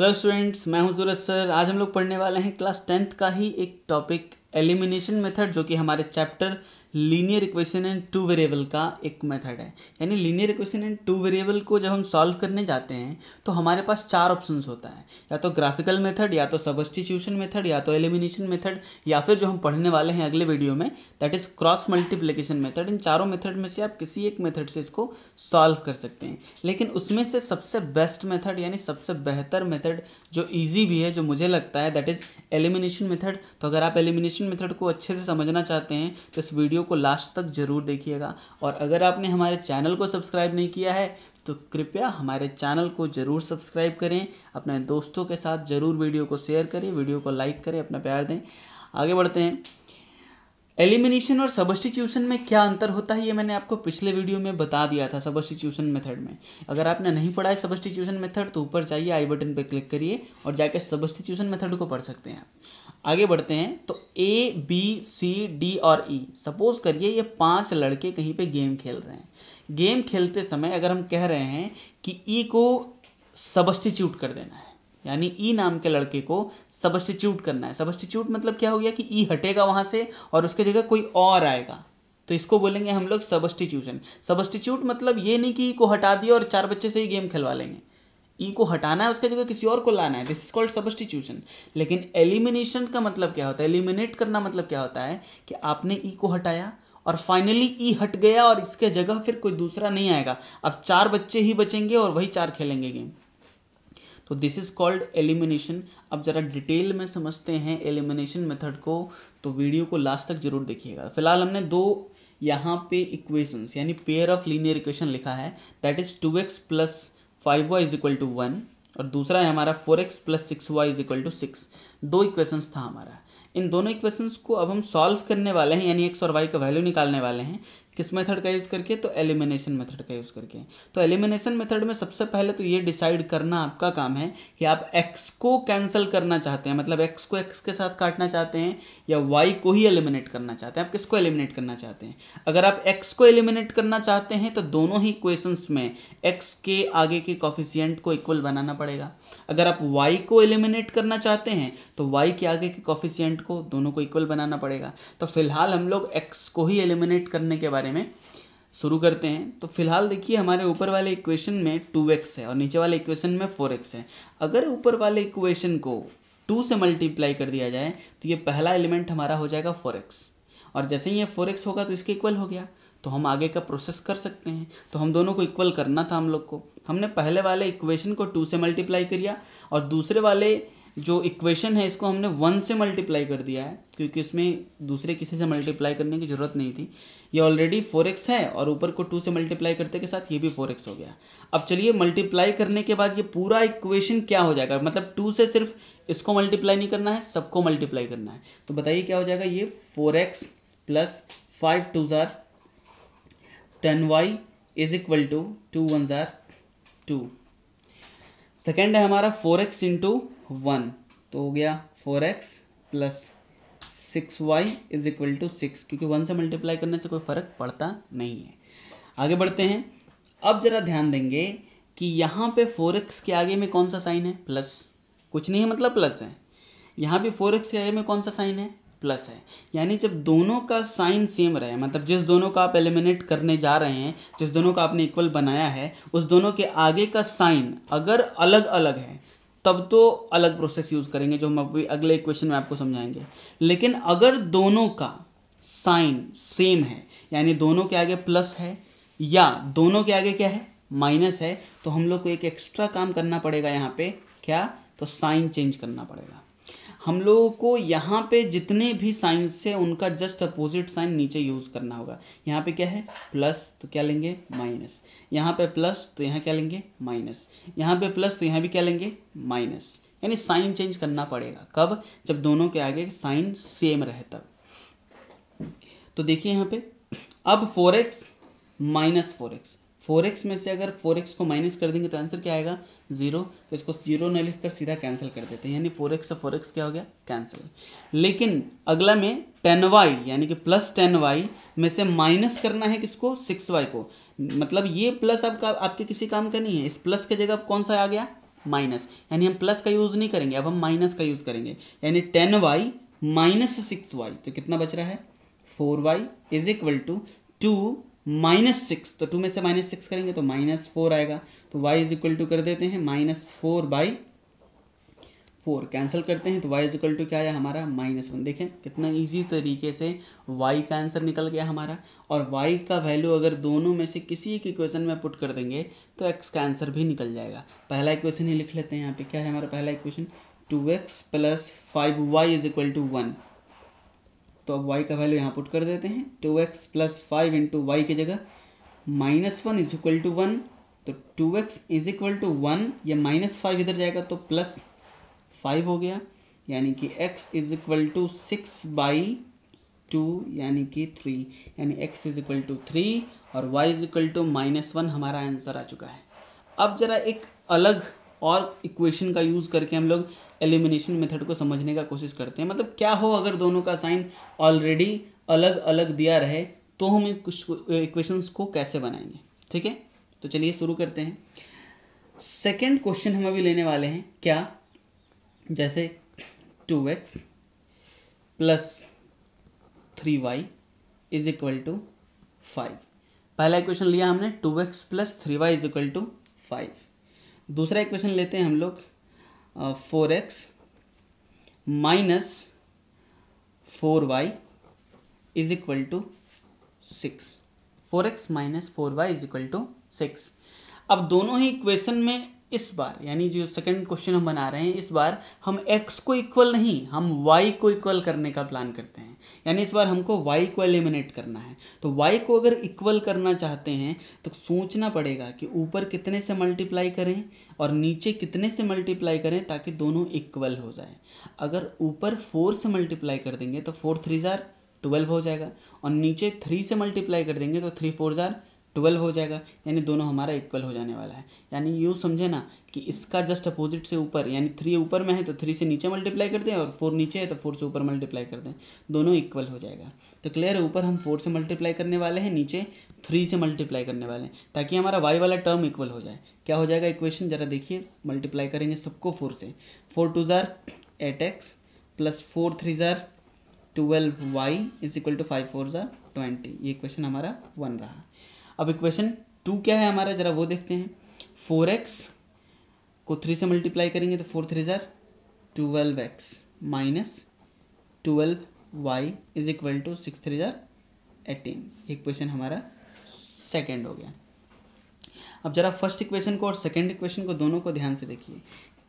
Hello students मैं हूं सूरज sir आज हम लोग पढ़ने वाले हैं क्लास टेंथ का ही एक टॉपिक एलिमिनेशन मेथड जो कि हमारे chapter linear equation and two variable का एक मेथड है यानी linear equation and two variable को जब हम सॉल्व करने जाते हैं तो हमारे पास चार ऑप्शंस होता है या तो ग्राफिकल मेथड या तो सबस्टिट्यूशन मेथड या तो एलिमिनेशन मेथड या फिर जो हम पढ़ने वाले हैं अगले वीडियो में that is cross multiplication method इन चारों मेथड में से आप किसी एक मेथड से इसको सॉल्व कर सकते हैं लेकिन उसमें से सबसे बेस्ट मेथड यानी सबसे बेहतर मेथड जो ईजी भी है जो मुझे लगता है दैट इज़ एलिमिनेशन मेथड तो अगर आप एलिमिनेशन एलिमिनेशन मेथड को अच्छे से समझना चाहते हैं तो इस वीडियो को लास्ट तक ज़रूर देखिएगा और अगर आपने हमारे चैनल को सब्सक्राइब नहीं किया है तो कृपया हमारे चैनल को ज़रूर सब्सक्राइब करें अपने दोस्तों के साथ ज़रूर वीडियो को शेयर करें वीडियो को लाइक करें अपना प्यार दें आगे बढ़ते हैं एलिमिनेशन और सबस्टिट्यूशन में क्या अंतर होता है ये मैंने आपको पिछले वीडियो में बता दिया था सबस्टिट्यूशन मेथड में अगर आपने नहीं पढ़ा है सबस्टिट्यूशन मेथड तो ऊपर जाइए आई बटन पर क्लिक करिए और जाके सबस्टिट्यूशन मेथड को पढ़ सकते हैं आप आगे बढ़ते हैं तो ए बी सी डी और ई e. सपोज करिए ये पांच लड़के कहीं पे गेम खेल रहे हैं गेम खेलते समय अगर हम कह रहे हैं कि ई e को सबस्टिट्यूट कर देना है यानी ई e नाम के लड़के को सबस्टिट्यूट करना है सबस्टिट्यूट मतलब क्या हो गया कि ई e हटेगा वहाँ से और उसके जगह कोई और आएगा तो इसको बोलेंगे हम लोग सबस्टिट्यूशन सबस्टिट्यूट मतलब ये नहीं कि ई e को हटा दिया और चार बच्चे से ही गेम खेलवा लेंगे ई e को हटाना है उसका जगह किसी और को लाना है दिस इज कॉल्ड सबस्टिट्यूशन लेकिन एलिमिनेशन का मतलब क्या होता है एलिमिनेट करना मतलब क्या होता है कि आपने ई e को हटाया और फाइनली ई e हट गया और इसके जगह फिर कोई दूसरा नहीं आएगा अब चार बच्चे ही बचेंगे और वही चार खेलेंगे गेम तो दिस इज़ कॉल्ड एलिमिनेशन अब ज़रा डिटेल में समझते हैं एलिमिनेशन मेथड को तो वीडियो को लास्ट तक जरूर देखिएगा फिलहाल हमने दो यहाँ पे इक्वेशंस यानी पेयर ऑफ लीनियर इक्वेशन लिखा है that is two x plus five y is equal to one और दूसरा है हमारा four x plus six y is equal to six दो इक्वेशंस था हमारा इन दोनों इक्वेशंस को अब हम सॉल्व करने वाले हैं यानी एक्स और वाई का वैल्यू निकालने वाले हैं किस मेथड का यूज़ करके तो एलिमिनेशन मेथड का यूज़ करके तो एलिमिनेशन मेथड में सबसे पहले तो ये डिसाइड करना आपका काम है कि आप एक्स को कैंसिल करना चाहते हैं मतलब एक्स को एक्स के साथ काटना चाहते हैं या वाई को ही एलिमिनेट करना चाहते हैं आप किसको एलिमिनेट करना चाहते हैं अगर आप एक्स को एलिमिनेट करना चाहते हैं तो दोनों ही क्वेश्चंस में एक्स के आगे के कॉफिशियंट को इक्वल बनाना पड़ेगा अगर आप वाई को एलिमिनेट करना चाहते हैं तो वाई के आगे के कॉफिशियंट को दोनों को इक्वल बनाना पड़ेगा तो फिलहाल हम लोग एक्स को ही एलिमिनेट करने के बारे बारे में शुरू करते हैं तो फिलहाल देखिए हमारे ऊपर वाले इक्वेशन में टू एक्स है और नीचे वाले इक्वेशन में फोर एक्स है अगर ऊपर वाले इक्वेशन को टू से मल्टीप्लाई कर दिया जाए तो ये पहला एलिमेंट हमारा हो जाएगा फोर एक्स और जैसे ही ये फोर एक्स होगा तो इसके इक्वल हो गया तो हम आगे का प्रोसेस कर सकते हैं तो हम दोनों को इक्वल करना था हम लोग को हमने पहले वाले इक्वेशन को टू से मल्टीप्लाई किया और दूसरे वाले जो इक्वेशन है इसको हमने वन से मल्टीप्लाई कर दिया है क्योंकि इसमें दूसरे किसी से मल्टीप्लाई करने की ज़रूरत नहीं थी ये ऑलरेडी फोर एक्स है और ऊपर को टू से मल्टीप्लाई करते के साथ ये भी फोर एक्स हो गया अब चलिए मल्टीप्लाई करने के बाद ये पूरा इक्वेशन क्या हो जाएगा मतलब टू से सिर्फ इसको मल्टीप्लाई नहीं करना है सबको मल्टीप्लाई करना है तो बताइए क्या हो जाएगा ये four x plus five two ज़ार ten y is equal to two one ज़ार टू सेकेंड है हमारा फोर एक्स इंटू वन तो हो गया four x plus six y is equal to six क्योंकि वन से मल्टीप्लाई करने से कोई फ़र्क पड़ता नहीं है आगे बढ़ते हैं अब ज़रा ध्यान देंगे कि यहाँ पे फोर एक्स के आगे में कौन सा साइन है प्लस कुछ नहीं है मतलब प्लस है यहाँ भी फोर एक्स के आगे में कौन सा साइन है प्लस है यानी जब दोनों का साइन सेम रहे मतलब जिस दोनों का आप एलिमिनेट करने जा रहे हैं जिस दोनों का आपने इक्वल बनाया है उस दोनों के आगे का साइन अगर अलग अलग है तब तो अलग प्रोसेस यूज़ करेंगे जो हम अभी अगले क्वेश्चन में आपको समझाएंगे लेकिन अगर दोनों का साइन सेम है यानी दोनों के आगे प्लस है या दोनों के आगे क्या है माइनस है तो हम लोग को एक एक्स्ट्रा काम करना पड़ेगा यहाँ पे क्या तो साइन चेंज करना पड़ेगा हम लोगों को यहाँ पे जितने भी साइंस है उनका जस्ट अपोजिट साइन नीचे यूज़ करना होगा यहाँ पे क्या है प्लस तो क्या लेंगे माइनस यहाँ पे प्लस तो यहाँ क्या लेंगे माइनस यहाँ पे प्लस तो यहाँ भी क्या लेंगे माइनस यानी साइन चेंज करना पड़ेगा कब जब दोनों के आगे साइन सेम रहे तब तो देखिए यहाँ पे अब four x minus four x four x में से अगर फोर एक्स को माइनस कर देंगे तो आंसर क्या आएगा जीरो तो इसको जीरो न लिख कर सीधा कैंसिल कर देते हैं यानी फोर एक्स से फोर एक्स क्या हो गया कैंसिल लेकिन अगला में टेन वाई यानी कि प्लस टेन वाई में से माइनस करना है किसको सिक्स वाई को मतलब ये प्लस आपका आपके किसी काम का नहीं है इस प्लस की जगह कौन सा आ गया माइनस यानी हम प्लस का यूज़ नहीं करेंगे अब हम माइनस का यूज़ करेंगे यानी ten y minus six y तो कितना बच रहा है four y is equal to two minus six तो टू में से माइनस सिक्स करेंगे तो माइनस फोर आएगा तो वाई इज इक्वल टू कर देते हैं minus four by four cancel करते हैं तो वाई इज इक्वल टू क्या आया हमारा माइनस वन देखें कितना इजी तरीके से वाई का आंसर निकल गया हमारा और वाई का वैल्यू अगर दोनों में से किसी एक इक्वेशन में पुट कर देंगे तो एक्स का आंसर भी निकल जाएगा पहला इक्वेशन ही लिख लेते हैं यहाँ पे क्या है हमारा पहला equation two x plus five y is equal to one तो अब वाई का वैल्यू यहाँ पुट कर देते हैं two x plus five into y की जगह minus one is equal to one तो two x is equal to one या माइनस फाइव इधर जाएगा तो प्लस फाइव हो गया यानी कि x is equal to six by two यानी कि थ्री यानी x is equal to three और y is equal to minus one हमारा आंसर आ चुका है अब ज़रा एक अलग और इक्वेशन का यूज़ करके हम लोग एलिमिनेशन मेथड को समझने का कोशिश करते हैं मतलब क्या हो अगर दोनों का साइन ऑलरेडी अलग अलग दिया रहे तो हम कुछ इक्वेशंस को कैसे बनाएंगे ठीक है तो चलिए शुरू करते हैं सेकेंड क्वेश्चन हम अभी लेने वाले हैं क्या जैसे two x plus three y is equal to five पहला इक्वेशन लिया हमने two x plus three y is equal to five दूसरा इक्वेशन लेते हैं हम लोग four x minus four y is equal to six four x minus four y is equal to six अब दोनों ही इक्वेशन में इस बार यानी जो सेकंड क्वेश्चन हम बना रहे हैं इस बार हम x को इक्वल नहीं हम y को इक्वल करने का प्लान करते हैं यानी इस बार हमको y को एलिमिनेट करना है तो y को अगर इक्वल करना चाहते हैं तो सोचना पड़ेगा कि ऊपर कितने से मल्टीप्लाई करें और नीचे कितने से मल्टीप्लाई करें ताकि दोनों इक्वल हो जाए अगर ऊपर फोर से मल्टीप्लाई कर देंगे तो फोर थ्री ज़ार ट्वेल्व हो जाएगा और नीचे थ्री से मल्टीप्लाई कर देंगे तो थ्री फोर ज़ार ट्वेल्व हो जाएगा यानी दोनों हमारा इक्वल हो जाने वाला है यानी यूँ समझे ना कि इसका जस्ट अपोजिट से ऊपर यानी थ्री ऊपर में है तो थ्री से नीचे मल्टीप्लाई कर दें और फोर नीचे है तो फोर से ऊपर मल्टीप्लाई कर दें दोनों इक्वल हो जाएगा तो क्लियर है ऊपर हम फोर से मल्टीप्लाई करने वाले हैं नीचे थ्री से मल्टीप्लाई करने वाले हैं ताकि हमारा वाई वाला टर्म इक्वल हो जाए क्या हो जाएगा इक्वेशन ज़रा देखिए मल्टीप्लाई करेंगे सबको फोर से four two are eight x plus four three are twelve y is equal to five four are twenty ये क्वेश्चन हमारा वन रहा अब इक्वेशन टू क्या है हमारा ज़रा वो देखते हैं फोर एक्स को थ्री से मल्टीप्लाई करेंगे तो four three are twelve x minus twelve y is equal to six three are eighteen equation हमारा सेकेंड हो गया अब जरा फर्स्ट इक्वेशन को और सेकेंड इक्वेशन को दोनों को ध्यान से देखिए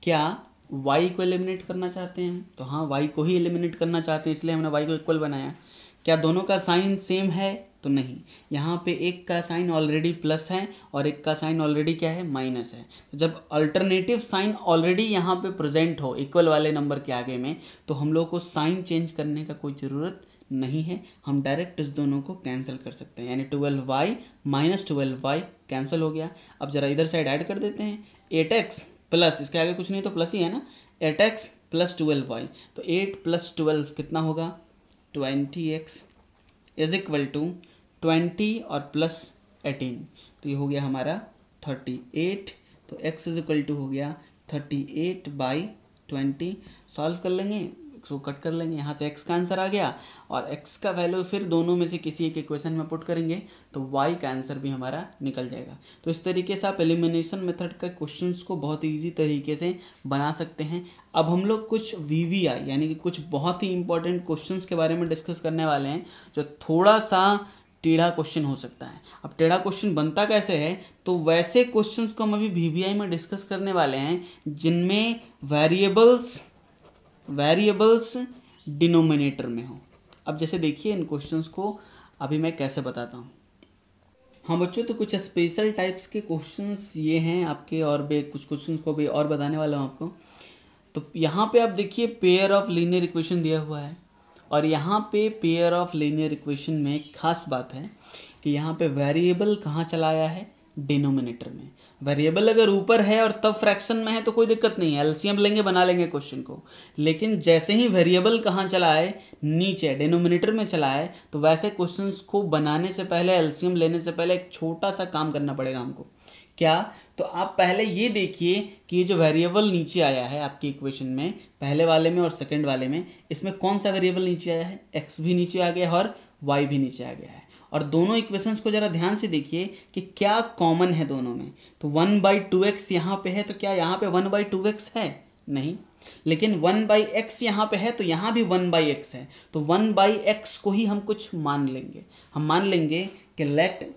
क्या वाई को एलिमिनेट करना चाहते हैं तो हाँ वाई को ही एलिमिनेट करना चाहते हैं इसलिए हमने वाई को इक्वल बनाया क्या दोनों का साइन सेम है तो नहीं यहाँ पे एक का साइन ऑलरेडी प्लस है और एक का साइन ऑलरेडी क्या है माइनस है तो जब अल्टरनेटिव साइन ऑलरेडी यहाँ पे प्रेजेंट हो इक्वल वाले नंबर के आगे में तो हम लोग को साइन चेंज करने का कोई ज़रूरत नहीं है हम डायरेक्ट इस दोनों को कैंसिल कर सकते हैं यानी twelve y minus twelve y cancel हो गया अब ज़रा इधर साइड ऐड कर देते हैं एट एक्स प्लस इसके आगे कुछ नहीं तो प्लस ही है ना eight x plus twelve y तो एट प्लस ट्वेल्व कितना होगा twenty x is equal to twenty और प्लस एटीन तो ये हो गया हमारा थर्टी एट तो एक्स इज इक्वल टू हो गया thirty eight by twenty solve कर लेंगे इसको कट कर लेंगे यहाँ से एक्स का आंसर आ गया और एक्स का वैल्यू फिर दोनों में से किसी एक इक्वेशन में पुट करेंगे तो वाई का आंसर भी हमारा निकल जाएगा तो इस तरीके से आप एलिमिनेशन मेथड का क्वेश्चंस को बहुत ईजी तरीके से बना सकते हैं अब हम लोग कुछ वी वी आई यानी कि कुछ बहुत ही इंपॉर्टेंट क्वेश्चन के बारे में डिस्कस करने वाले हैं जो थोड़ा सा टेढ़ा क्वेश्चन हो सकता है अब टेढ़ा क्वेश्चन बनता कैसे है तो वैसे क्वेश्चंस को हम अभी वी में डिस्कस करने वाले हैं जिनमें वेरिएबल्स वेरिएबल्स डिनोमिनेटर में हो अब जैसे देखिए इन क्वेश्चंस को अभी मैं कैसे बताता हूँ हाँ बच्चों तो कुछ स्पेशल टाइप्स के क्वेश्चंस ये हैं आपके और भी कुछ क्वेश्चन को भी और बताने वाला हूँ आपको तो यहाँ पे आप देखिए पेयर ऑफ लीनियर इक्वेशन दिया हुआ है और यहाँ पे पेयर ऑफ लीनियर इक्वेशन में एक खास बात है कि यहाँ पे वेरिएबल कहाँ चलाया है डिनोमिनेटर में वेरिएबल अगर ऊपर है और तब फ्रैक्शन में है तो कोई दिक्कत नहीं है एलसीएम लेंगे बना लेंगे क्वेश्चन को लेकिन जैसे ही वेरिएबल कहाँ चला नीचे डिनोमिनेटर में चला तो वैसे क्वेश्चंस को बनाने से पहले एलसीएम लेने से पहले एक छोटा सा काम करना पड़ेगा हमको क्या तो आप पहले ये देखिए कि ये जो वेरिएबल नीचे आया है आपके इक्वेशन में पहले वाले में और सेकंड वाले में इसमें कौन सा वेरिएबल नीचे आया है एक्स भी नीचे आ गया और वाई भी नीचे आ गया है और दोनों इक्वेशंस को ज़रा ध्यान से देखिए कि क्या कॉमन है दोनों में तो वन बाई टू एक्स यहाँ पे है तो क्या यहाँ पे वन बाई टू एक्स है नहीं लेकिन वन बाई एक्स यहाँ पे है तो यहाँ भी वन बाई एक्स है तो वन बाई एक्स को ही हम कुछ मान लेंगे हम मान लेंगे कि let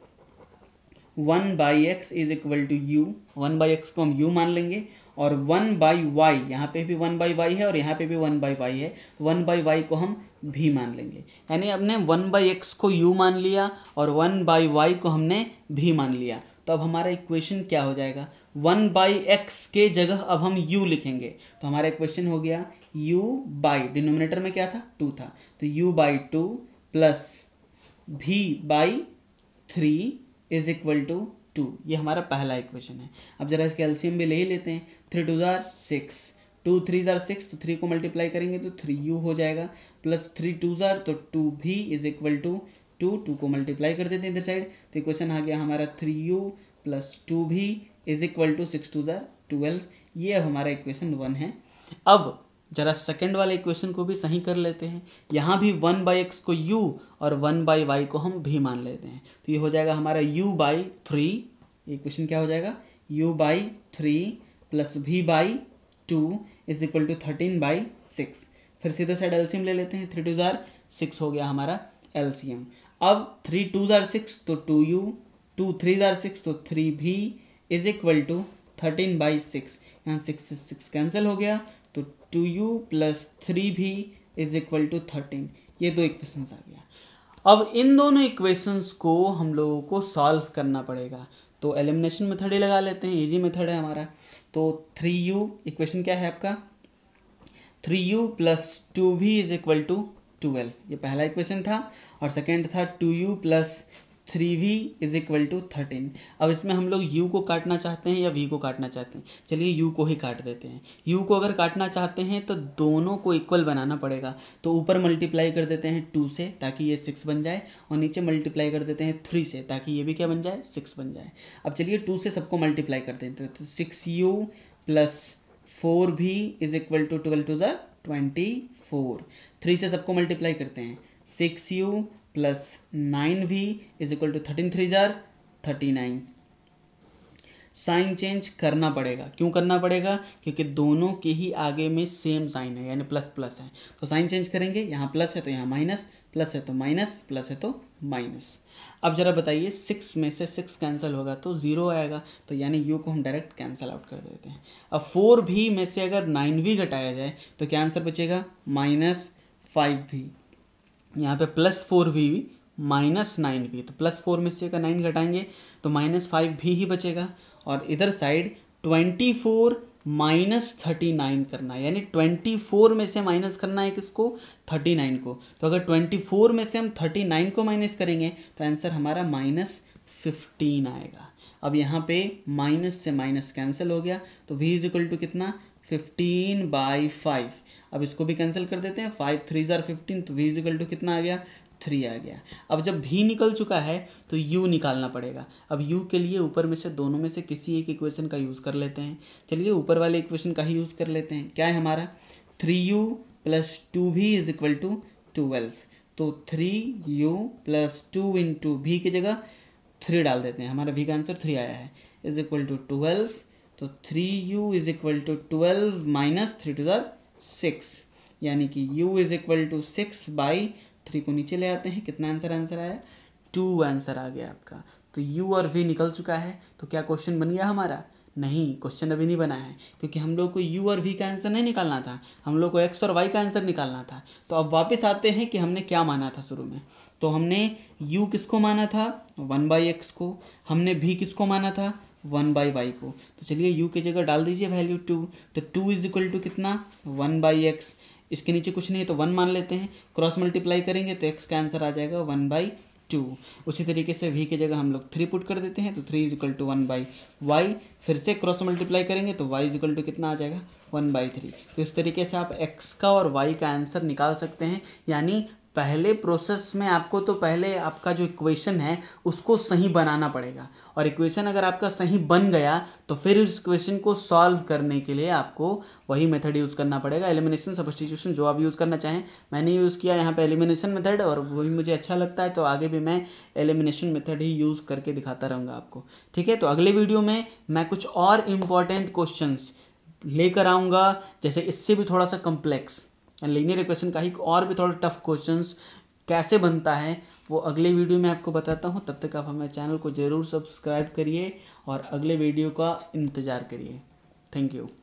one by x is equal to u one by x को हम यू मान लेंगे और वन बाई वाई यहाँ पे भी वन बाई वाई है और यहाँ पे भी वन बाई वाई है वन बाई वाई को हम भी मान लेंगे यानी हमने वन बाई एक्स को यू मान लिया और वन बाई वाई को हमने भी मान लिया तो अब हमारा इक्वेशन क्या हो जाएगा वन बाई एक्स के जगह अब हम यू लिखेंगे तो हमारा इक्वेशन हो गया यू बाई डिनोमिनेटर में क्या था टू था तो u by two plus v by three is equal to two ये हमारा पहला इक्वेशन है अब जरा इसके एल्सियम भी ले ही लेते हैं three two are six two three are six तो थ्री को मल्टीप्लाई करेंगे तो थ्री यू हो जाएगा प्लस थ्री टू ज़ार तो two v is equal to two two को मल्टीप्लाई कर देते हैं इधर साइड तो इक्वेशन आ गया हमारा three u plus two v is equal to six two are twelve ये हमारा इक्वेशन वन है अब जरा सेकेंड वाले इक्वेशन को भी सही कर लेते हैं यहाँ भी वन बाई एक्स को u और वन बाई वाई को हम भी मान लेते हैं तो ये हो जाएगा हमारा u बाई थ्री ये क्वेश्चन क्या हो जाएगा u by three plus v by two is equal to thirteen by six फिर सीधे साइड एलसीएम ले लेते हैं थ्री टू ज़ार सिक्स हो गया हमारा एलसीएम अब थ्री टू ज़ार सिक्स तो two u two three are six तो three v is equal to thirteen by six यहाँ सिक्स सिक्स कैंसिल हो गया तो two u plus three v is equal to thirteen ये दो equations आ गया अब इन दोनों इक्वेशंस को हम लोगों को सॉल्व करना पड़ेगा तो एलिमिनेशन मेथड ही लगा लेते हैं इजी मेथड है हमारा तो थ्री यू इक्वेशन क्या है आपका three u plus two v is equal to twelve ये पहला इक्वेशन था और सेकेंड था two u plus three v is equal to thirteen अब इसमें हम लोग यू को काटना चाहते हैं या वी को काटना चाहते हैं चलिए यू को ही काट देते हैं यू को अगर काटना चाहते हैं तो दोनों को इक्वल बनाना पड़ेगा तो ऊपर मल्टीप्लाई कर देते हैं टू से ताकि ये सिक्स बन जाए और नीचे मल्टीप्लाई कर देते हैं थ्री से ताकि ये भी क्या बन जाए सिक्स बन जाए अब चलिए टू से सबको मल्टीप्लाई कर देते हैं तो six u plus four v is equal to twelve two are twenty four three से सबको मल्टीप्लाई करते हैं six u plus nine v is equal to thirteen three are thirty nine sign change करना पड़ेगा क्यों करना पड़ेगा क्योंकि दोनों के ही आगे में सेम साइन है यानी प्लस प्लस है तो साइन चेंज करेंगे यहाँ प्लस है तो यहाँ माइनस प्लस है तो माइनस प्लस है तो माइनस अब ज़रा बताइए सिक्स में से सिक्स कैंसिल होगा तो ज़ीरो आएगा तो यानी यू को हम डायरेक्ट कैंसिल आउट कर देते हैं अब फोर भी में से अगर नाइन भी घटाया जाए तो क्या आंसर बचेगा माइनस फाइव भी यहाँ पे plus four v v minus nine v तो प्लस फोर में से का नाइन घटाएंगे तो माइनस फाइव भी ही बचेगा और इधर side twenty four minus thirty nine करना है यानी ट्वेंटी फोर में से माइनस करना है किसको थर्टी नाइन को तो अगर ट्वेंटी फोर में से हम थर्टी नाइन को माइनस करेंगे तो आंसर हमारा माइनस फिफ्टीन आएगा अब यहाँ पे माइनस से माइनस कैंसिल हो गया तो वी इज इक्वल टू कितना फिफ्टीन बाई फाइव अब इसको भी कैंसिल कर देते हैं फाइव थ्री ज़ार फिफ्टीन तो वी इजिकल टू कितना आ गया थ्री आ गया अब जब भी निकल चुका है तो यू निकालना पड़ेगा अब यू के लिए ऊपर में से दोनों में से किसी एक इक्वेशन का यूज़ कर लेते हैं चलिए ऊपर वाले इक्वेशन का ही यूज़ कर लेते हैं क्या है हमारा three u plus two v is equal to twelve तो three u plus two in two v की जगह थ्री डाल देते हैं हमारा भी का आंसर थ्री आया है इज इक्वल टू ट्वेल्व तो three u is equal to twelve minus three two are six यानी कि u is equal to six by three को नीचे ले आते हैं कितना आंसर आंसर आया टू आंसर आ गया आपका तो u और v निकल चुका है तो क्या क्वेश्चन बन गया हमारा नहीं क्वेश्चन अभी नहीं बना है क्योंकि हम लोग को u और v का आंसर नहीं निकालना था हम लोग को x और y का आंसर निकालना था तो अब वापस आते हैं कि हमने क्या माना था शुरू में तो हमने u किसको माना था वन बाई एक्स को हमने v किसको माना था वन बाई वाई को तो चलिए यू की जगह डाल दीजिए वैल्यू टू तो टू इज इक्वल टू कितना वन बाई एक्स इसके नीचे कुछ नहीं है तो वन मान लेते हैं क्रॉस मल्टीप्लाई करेंगे तो एक्स का आंसर आ जाएगा वन बाई टू उसी तरीके से वी की जगह हम लोग थ्री पुट कर देते हैं तो three is equal to one by y फिर से क्रॉस मल्टीप्लाई करेंगे तो वाई इज इक्वल टू कितना आ जाएगा वन बाई थ्री तो इस तरीके से आप एक्स का और वाई का आंसर निकाल सकते हैं यानी पहले प्रोसेस में आपको तो पहले आपका जो इक्वेशन है उसको सही बनाना पड़ेगा और इक्वेशन अगर आपका सही बन गया तो फिर उस इक्वेशन को सॉल्व करने के लिए आपको वही मेथड यूज़ करना पड़ेगा एलिमिनेशन सब्सटीट्यूशन जो आप यूज़ करना चाहें मैंने यूज़ किया यहाँ पे एलिमिनेशन मेथड और वो भी मुझे अच्छा लगता है तो आगे भी मैं एलिमिनेशन मेथड ही यूज़ करके दिखाता रहूँगा आपको ठीक है तो अगले वीडियो में मैं कुछ और इम्पॉर्टेंट क्वेश्चन लेकर आऊँगा जैसे इससे भी थोड़ा सा कम्प्लेक्स एंड लीनियर इक्वेशन का ही और भी थोड़ा टफ क्वेश्चन कैसे बनता है वो अगले वीडियो में आपको बताता हूँ तब तक आप हमारे चैनल को ज़रूर सब्सक्राइब करिए और अगले वीडियो का इंतज़ार करिए थैंक यू